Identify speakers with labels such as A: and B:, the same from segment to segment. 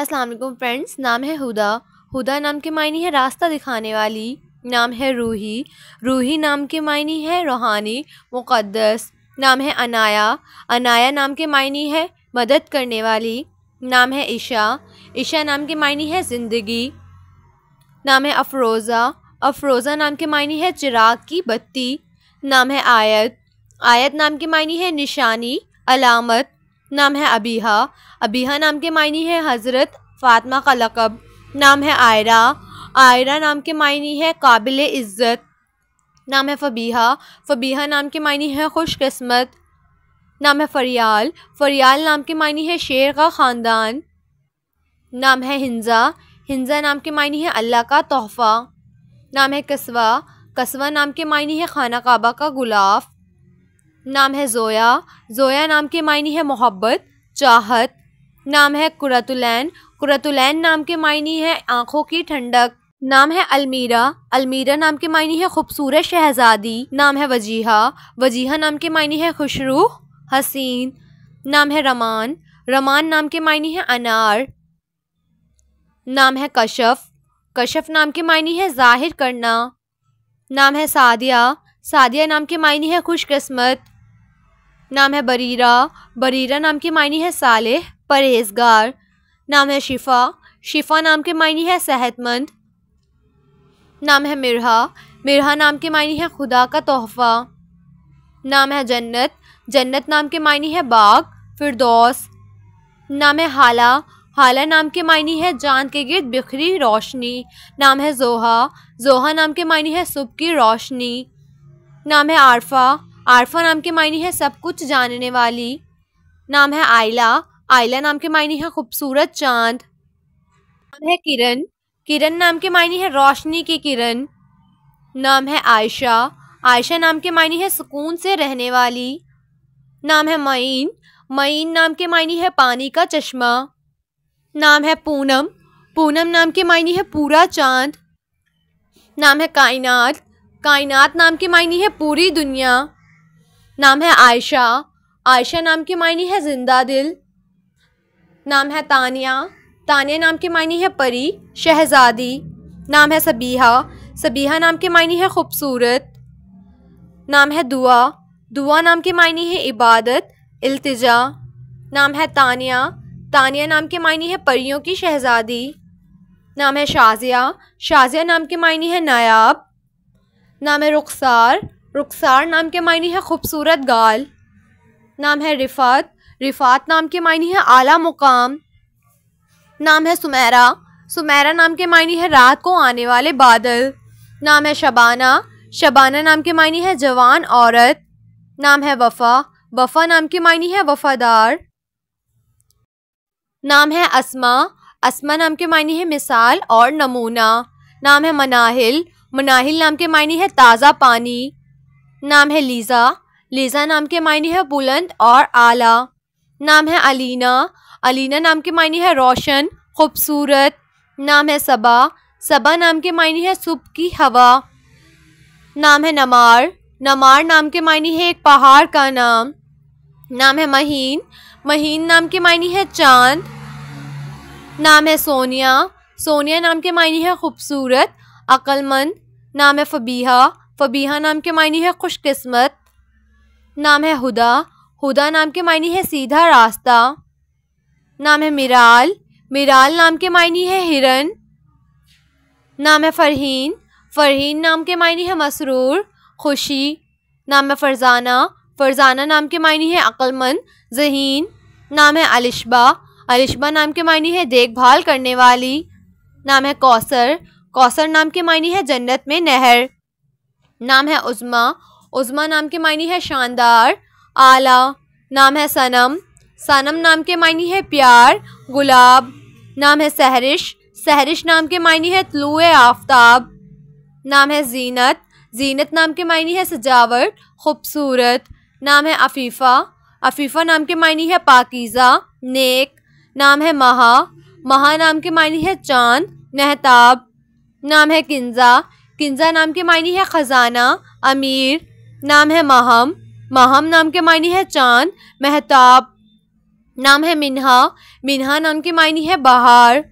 A: अस्सलाम वालेकुम फ्रेंड्स नाम है हुदा हुदा नाम के मायने है रास्ता दिखाने वाली नाम है रूही रूही नाम के मायने है रूहानी मुक़दस नाम है अनाया अनाया नाम के मायने है मदद करने वाली नाम है ईशा ईशा नाम के मायने है ज़िंदगी नाम है अफरोज़ा अफरोज़ा नाम के मायने है चिराग की बत्ती नाम है आयत आयत नाम के मायने है निशानी अलामत नाम है अबीहा अबीहा नाम के मायने है हज़रत फ़ातमा का लकब नाम है आयरा आयरा नाम के मायने है काबिल इज़्ज़त नाम है फ़बीहा फ़बीहा नाम के मायने है खुशकस्मत नाम है फरियाल फरियाल नाम के मायने है शेर का ख़ानदान नाम है हिंजा हिंजा नाम के मायने है अल्लाह का तोहफ़ा नाम है कस्वा कस्वा नाम के मायने है खाना काबा का गुलाफ नाम है ज़ोया ज़ोया नाम के मायने है मोहब्बत चाहत नाम है कुरतुलैन कुरतुलैन नाम के मायने है आँखों की ठंडक नाम है अलमीरा अलमीरा नाम के मायने है खूबसूरत शहजादी नाम है वजीहा वजीहा नाम के मायने है खुशरूह हसीन नाम है रमान रमान नाम के मायने है अनार नाम है कशफ कशफ नाम के मायने है जाहिर करना नाम है सादिया सादिया नाम के मायने है खुशकस्मत नाम है बरीरा बरीरा नाम की मायने है साले परहेजगार नाम है शिफा शिफा नाम के मायने है सेहतमंद नाम है मिरहा मिरहा नाम के मायने है खुदा का तोहफ़ा नाम है जन्नत जन्नत नाम के मायने है बाग फिरदौस नाम है हाला हाला नाम के मायने है जान के गिरद बिखरी रोशनी नाम है जोहा जोहा नाम के मायने है सुबह की रोशनी नाम है आरफा आरफा नाम के मायने है सब कुछ जानने वाली नाम है आयला आयला नाम के मायने है खूबसूरत चांद नाम है किरण किरण नाम के मायने है रोशनी की किरण नाम है आयशा आयशा नाम के मायने है सुकून से रहने वाली नाम है मईन मईन नाम के मायने है पानी का चश्मा नाम है पूनम पूनम नाम के मायने है पूरा चांद नाम है कायनात कायनात नाम के मायने है पूरी दुनिया नाम है आयशा आयशा नाम के मायने है जिंदा दिल नाम है तानिया तानिया नाम के मायने है परी शहजादी नाम है सबीहा सबीहा नाम के मायने है खूबसूरत नाम है दुआ दुआ नाम के मायने है इबादत अल्तजा नाम है तानिया तानिया नाम के मायने है परियों की शहजादी नाम है शाजिया शाजिया नाम के मायने है नायाब नाम है रुखसार रुखसार नाम के मायने है खूबसूरत गाल नाम है रिफात रिफात नाम के मायने है आला मुकाम नाम है सुमेरा सुमेरा नाम के मायने है रात को आने वाले बादल नाम है शबाना शबाना नाम के मायने है जवान औरत नाम है वफ़ा वफ़ा नाम के मायने है वफ़ादार नाम है असमा असमा नाम के मायने है मिसाल और नमूना नाम है मनाहिल मनाहिल नाम के मायने है ताज़ा पानी नाम है लीज़ा लीज़ा नाम के मायने है बुलंद और आला नाम है अलीना अलीना नाम के मायने है रोशन खूबसूरत नाम है सबा सबा नाम के मायने है सुबह की हवा नाम है नमार नमार नाम के मायने है एक पहाड़ का नाम नाम है महीन महीन नाम के मायने है चांद नाम है सोनिया सोनिया नाम के मायने है खूबसूरत अक्लमंद नाम है फ़बीहा फ़बीहा नाम के मायने है खुशकिस्मत नाम है हुदा हुदा नाम के मायने है सीधा रास्ता नाम है मिराल मिराल नाम के मायने है हिरन नाम है फ़रहीन फ़रहीन नाम के मायने है मसरूर खुशी नाम है फ़रजाना फ़रजाना नाम के मायने है अक्लमंद जहीन नाम है अलिशबा अलिशबा नाम के मायने है देखभाल करने वाली नाम है कौसर कौसर नाम के मायने है जन्नत में नहर नाम है उज़मा उज़मा नाम के मायने है शानदार आला नाम है सनम सनम नाम के मायने है प्यार गुलाब नाम है सहरिश सहरिश नाम के मायने है तलु आफ्ताब नाम है जीनत जीनत नाम के मायने है सजावट खूबसूरत नाम है अफीफ़ा अफीफ़ा नाम के मायने है पाकिज़ा नेक नाम है महा महा नाम के मायने है चांद महताब नाम है किन्ज़ा किंजा नाम के मायने है ख़जाना अमीर नाम है महम महम नाम के मायने है चांद महताब नाम है मिन्हा मिन्हा नाम के मायने है बहार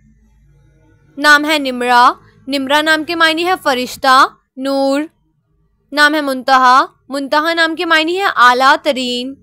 A: नाम है निमरा निमरा नाम के मायने है फरिश्ता नूर नाम है मुंतहा मुंतहा नाम के मायने है आला तरीन